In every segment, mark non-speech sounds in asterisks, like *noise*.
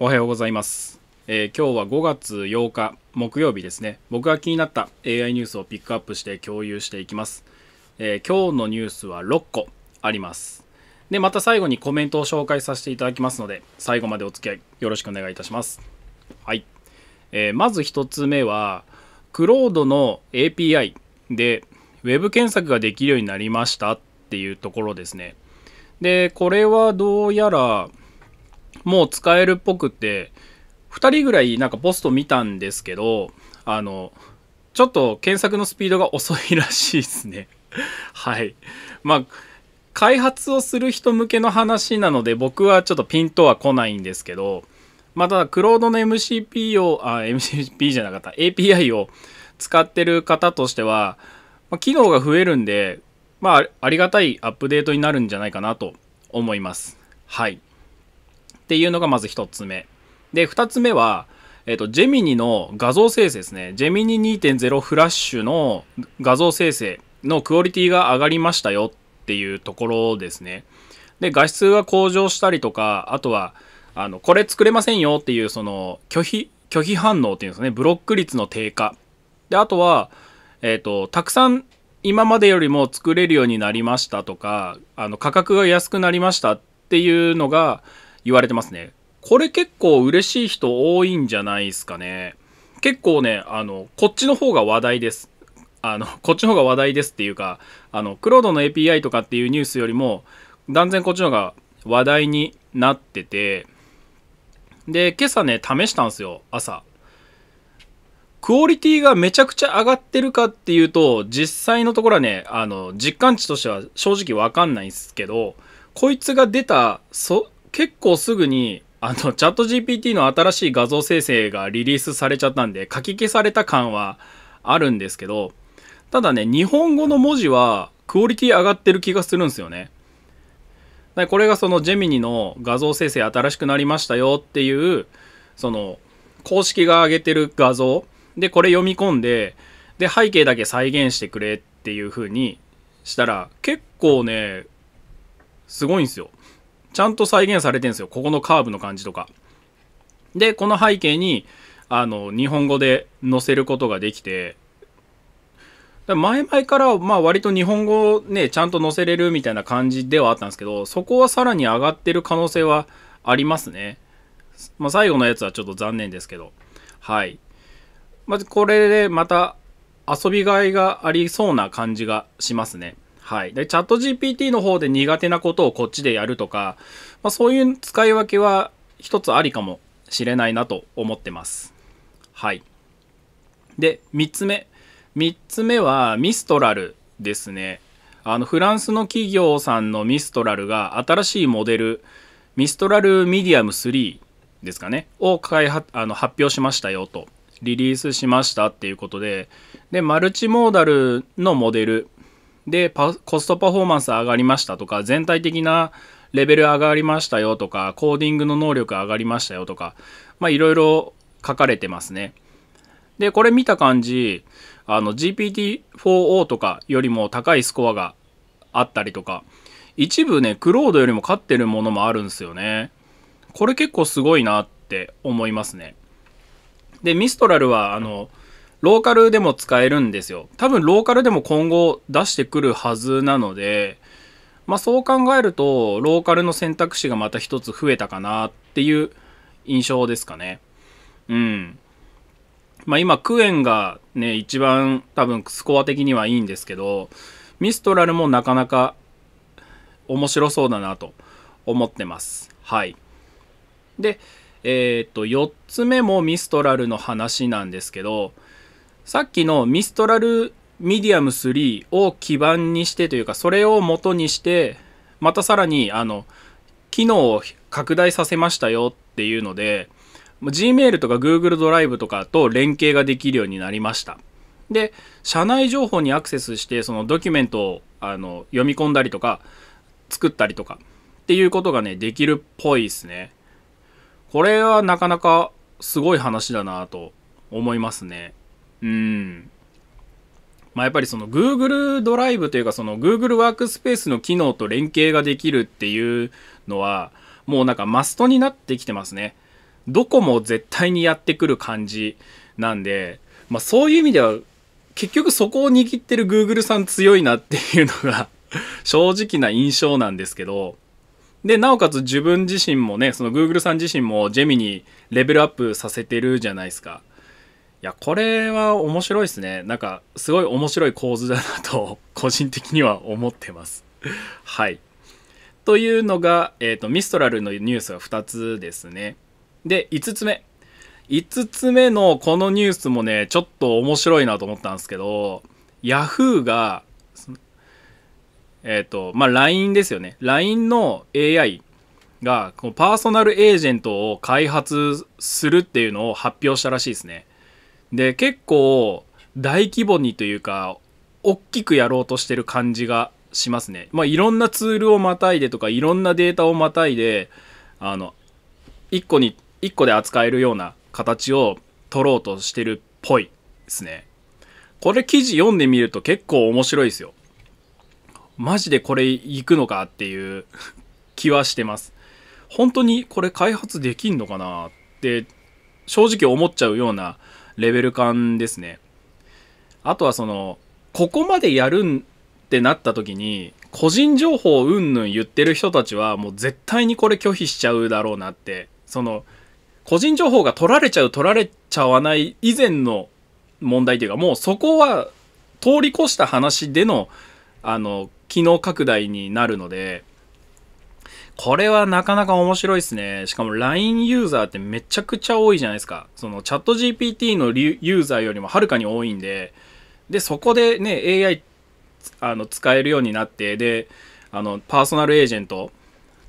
おはようございます、えー、今日は5月8日木曜日ですね僕が気になった AI ニュースをピックアップして共有していきます、えー、今日のニュースは6個ありますでまた最後にコメントを紹介させていただきますので最後までお付き合いよろしくお願いいたしますはい、えー、まず1つ目はクロードの API で Web 検索ができるようになりましたっていうところですねでこれはどうやらもう使えるっぽくて、2人ぐらいなんかポスト見たんですけど、あの、ちょっと検索のスピードが遅いらしいですね。*laughs* はい。まあ、開発をする人向けの話なので、僕はちょっとピンとは来ないんですけど、まあ、ただ、クロードの MCP を、あ、MCP じゃなかった、API を使ってる方としては、まあ、機能が増えるんで、まあ、ありがたいアップデートになるんじゃないかなと思います。はい。っていうのがまず1つ目。で、2つ目は、えっ、と、ジェミニの画像生成ですね。ジェミニ2.0フラッシュの画像生成のクオリティが上がりましたよっていうところですね。で、画質が向上したりとか、あとは、あの、これ作れませんよっていう、その、拒否、拒否反応っていうんですね。ブロック率の低下。で、あとは、えっ、と、たくさん今までよりも作れるようになりましたとか、あの、価格が安くなりましたっていうのが、言われてますね。これ結構嬉しい人多いんじゃないですかね。結構ね、あの、こっちの方が話題です。あの、*laughs* こっちの方が話題ですっていうか、あの、クロードの API とかっていうニュースよりも、断然こっちの方が話題になってて、で、今朝ね、試したんですよ、朝。クオリティがめちゃくちゃ上がってるかっていうと、実際のところはね、あの、実感値としては正直わかんないんですけど、こいつが出た、そ、結構すぐに、あの、*laughs* チャット GPT の新しい画像生成がリリースされちゃったんで、書き消された感はあるんですけど、ただね、日本語の文字はクオリティ上がってる気がするんですよね。これがそのジェミニの画像生成新しくなりましたよっていう、その、公式が上げてる画像で、これ読み込んで、で、背景だけ再現してくれっていう風にしたら、結構ね、すごいんですよ。ちゃんと再現されてるんですよ。ここのカーブの感じとか。で、この背景に、あの、日本語で載せることができて、前々から、まあ割と日本語ね、ちゃんと載せれるみたいな感じではあったんですけど、そこはさらに上がってる可能性はありますね。まあ最後のやつはちょっと残念ですけど。はい。まずこれでまた遊びがいがありそうな感じがしますね。はい。で、チャット GPT の方で苦手なことをこっちでやるとか、まあ、そういう使い分けは一つありかもしれないなと思ってます。はい。で、3つ目。3つ目はミストラルですね。あの、フランスの企業さんのミストラルが新しいモデル、ミストラルミディアム3ですかね、を開発、あの発表しましたよと。リリースしましたっていうことで、で、マルチモーダルのモデル、でコストパフォーマンス上がりましたとか全体的なレベル上がりましたよとかコーディングの能力上がりましたよとかまあいろいろ書かれてますね。でこれ見た感じあの GPT-4O とかよりも高いスコアがあったりとか一部ねクロードよりも勝ってるものもあるんですよね。これ結構すごいなって思いますね。でミストラルはあのローカルでも使えるんですよ。多分ローカルでも今後出してくるはずなので、まあそう考えると、ローカルの選択肢がまた一つ増えたかなっていう印象ですかね。うん。まあ今、クエンがね、一番多分スコア的にはいいんですけど、ミストラルもなかなか面白そうだなと思ってます。はい。で、えー、っと、4つ目もミストラルの話なんですけど、さっきのミストラルミディアム3を基盤にしてというか、それを元にして、またさらに、あの、機能を拡大させましたよっていうので、Gmail とか Google ドライブとかと連携ができるようになりました。で、社内情報にアクセスして、そのドキュメントをあの読み込んだりとか、作ったりとかっていうことがね、できるっぽいですね。これはなかなかすごい話だなと思いますね。うん。まあ、やっぱりその Google ドライブというかその Google ワークスペースの機能と連携ができるっていうのはもうなんかマストになってきてますね。どこも絶対にやってくる感じなんで、まあ、そういう意味では結局そこを握ってる Google さん強いなっていうのが正直な印象なんですけど、で、なおかつ自分自身もね、その Google さん自身もジェミにレベルアップさせてるじゃないですか。いや、これは面白いですね。なんか、すごい面白い構図だなと、*laughs* 個人的には思ってます。はい。というのが、えっ、ー、と、ミストラルのニュースが2つですね。で、5つ目。5つ目のこのニュースもね、ちょっと面白いなと思ったんですけど、Yahoo が、えっ、ー、と、まあ、LINE ですよね。LINE の AI が、このパーソナルエージェントを開発するっていうのを発表したらしいですね。で結構大規模にというか大きくやろうとしてる感じがしますね。まあいろんなツールをまたいでとかいろんなデータをまたいであの一個に1個で扱えるような形を取ろうとしてるっぽいですね。これ記事読んでみると結構面白いですよ。マジでこれいくのかっていう *laughs* 気はしてます。本当にこれ開発できんのかなって正直思っちゃうようなレベル感ですね。あとはその、ここまでやるんってなった時に、個人情報うんぬん言ってる人たちはもう絶対にこれ拒否しちゃうだろうなって、その、個人情報が取られちゃう取られちゃわない以前の問題というか、もうそこは通り越した話での、あの、機能拡大になるので、これはなかなか面白いですね。しかも LINE ユーザーってめちゃくちゃ多いじゃないですか。そのチャット GPT のユーザーよりもはるかに多いんで、で、そこでね、AI あの使えるようになって、で、あの、パーソナルエージェント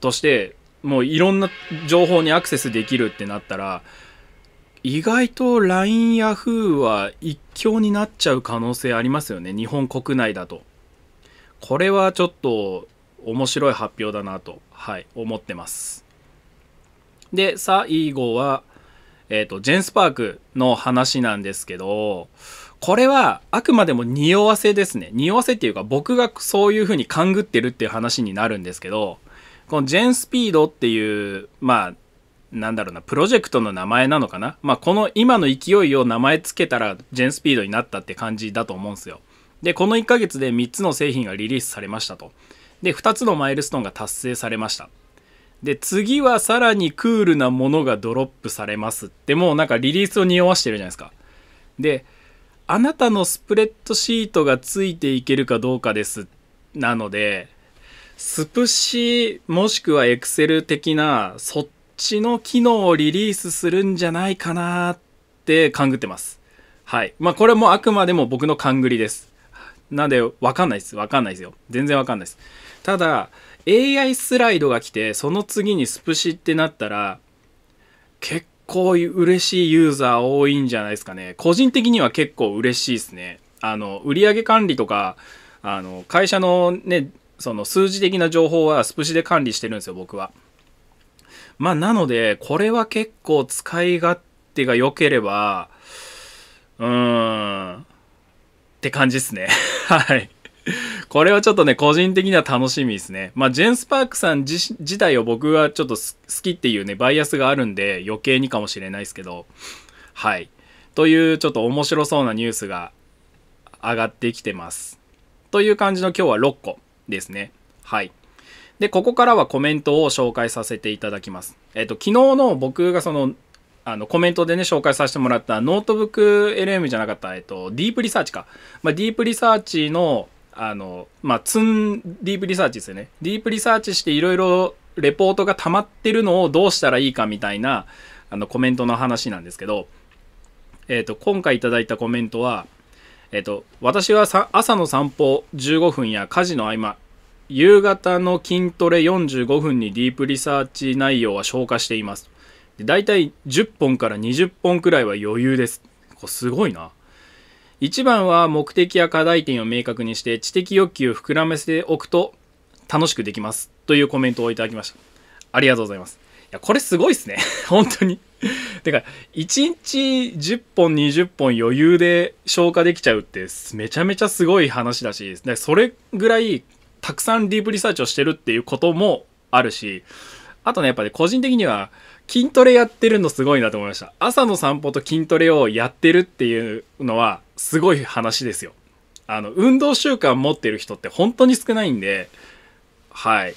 として、もういろんな情報にアクセスできるってなったら、意外と LINE Yahoo は一強になっちゃう可能性ありますよね。日本国内だと。これはちょっと面白い発表だなと。はい、思ってます。で、最後は、えっ、ー、と、ジェンスパークの話なんですけど、これはあくまでも匂わせですね。匂わせっていうか僕がそういう風に勘ぐってるっていう話になるんですけど、このジェンスピードっていう、まあ、なんだろうな、プロジェクトの名前なのかな。まあ、この今の勢いを名前つけたらジェンスピードになったって感じだと思うんですよ。で、この1ヶ月で3つの製品がリリースされましたと。で、2つのマイルストーンが達成されました。で、次はさらにクールなものがドロップされますって、もうなんかリリースを匂わしてるじゃないですか。で、あなたのスプレッドシートがついていけるかどうかです。なので、スプシもしくは Excel 的なそっちの機能をリリースするんじゃないかなって勘ぐってます。はい。まあこれもあくまでも僕の勘ぐりです。なんで、わかんないです。わかんないですよ。全然わかんないです。ただ、AI スライドが来て、その次にスプシってなったら、結構嬉しいユーザー多いんじゃないですかね。個人的には結構嬉しいですね。あの、売上管理とか、あの、会社のね、その数字的な情報はスプシで管理してるんですよ、僕は。まあ、なので、これは結構使い勝手が良ければ、うーん、って感じですね。*laughs* はい。これはちょっとね、個人的には楽しみですね。まあ、ジェンスパークさん自体を僕はちょっと好きっていうね、バイアスがあるんで余計にかもしれないですけど、はい。というちょっと面白そうなニュースが上がってきてます。という感じの今日は6個ですね。はい。で、ここからはコメントを紹介させていただきます。えっと、昨日の僕がそのあの、コメントでね、紹介させてもらった、ノートブック LM じゃなかった、えっと、ディープリサーチか。まあ、ディープリサーチの、あの、まあ、ツン、ディープリサーチですよね。ディープリサーチしていろいろレポートが溜まってるのをどうしたらいいかみたいな、あの、コメントの話なんですけど、えっと、今回いただいたコメントは、えっと、私はさ朝の散歩15分や家事の合間、夕方の筋トレ45分にディープリサーチ内容は消化しています。で大体10本から20本くらいは余裕ですこすごいな一番は目的や課題点を明確にして知的欲求を膨らませておくと楽しくできますというコメントをいただきましたありがとうございますいやこれすごいっすね *laughs* 本当にてか1日10本20本余裕で消化できちゃうってめちゃめちゃすごい話だしそれぐらいたくさんディープリサーチをしてるっていうこともあるしあとね、やっぱり、ね、個人的には、筋トレやってるのすごいなと思いました。朝の散歩と筋トレをやってるっていうのは、すごい話ですよ。あの、運動習慣持ってる人って本当に少ないんで、はい。い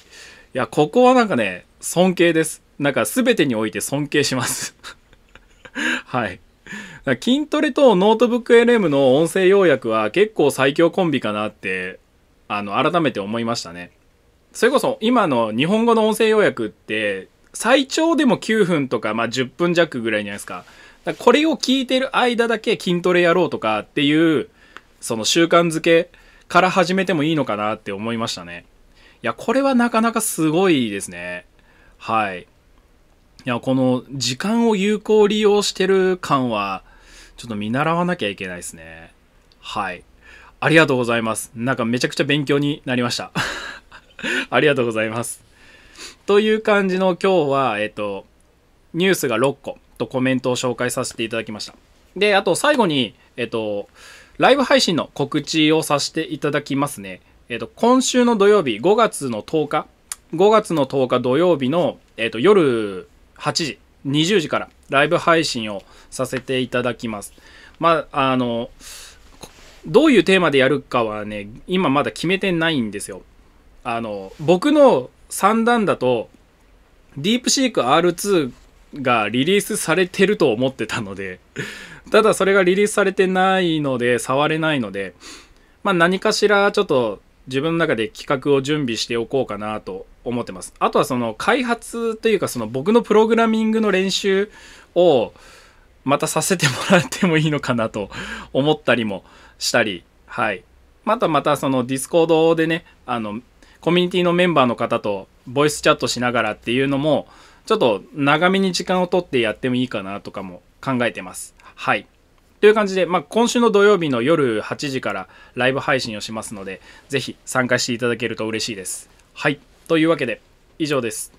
や、ここはなんかね、尊敬です。なんか全てにおいて尊敬します *laughs* はい。筋トレとノートブック LM の音声要約は結構最強コンビかなって、あの、改めて思いましたね。それこそ今の日本語の音声要約って最長でも9分とか、まあ、10分弱ぐらいじゃないですか。かこれを聞いてる間だけ筋トレやろうとかっていうその習慣づけから始めてもいいのかなって思いましたね。いや、これはなかなかすごいですね。はい。いや、この時間を有効利用してる感は、ちょっと見習わなきゃいけないですね。はい。ありがとうございます。なんかめちゃくちゃ勉強になりました。*laughs* ありがとうございます。という感じの今日は、えっと、ニュースが6個とコメントを紹介させていただきました。で、あと最後に、えっと、ライブ配信の告知をさせていただきますね。えっと、今週の土曜日、5月の10日、5月の10日土曜日の、えっと、夜8時、20時からライブ配信をさせていただきます。まあ、あの、どういうテーマでやるかはね、今まだ決めてないんですよ。あの僕の3段だとディープシーク R2 がリリースされてると思ってたので *laughs* ただそれがリリースされてないので触れないのでまあ何かしらちょっと自分の中で企画を準備しておこうかなと思ってます。あとはその開発というかその僕のプログラミングの練習をまたさせてもらってもいいのかなと思ったりもしたり、はい。またまたそのディスコードでね、あの、コミュニティのメンバーの方とボイスチャットしながらっていうのもちょっと長めに時間をとってやってもいいかなとかも考えてます。はい。という感じで、まあ、今週の土曜日の夜8時からライブ配信をしますので、ぜひ参加していただけると嬉しいです。はい。というわけで、以上です。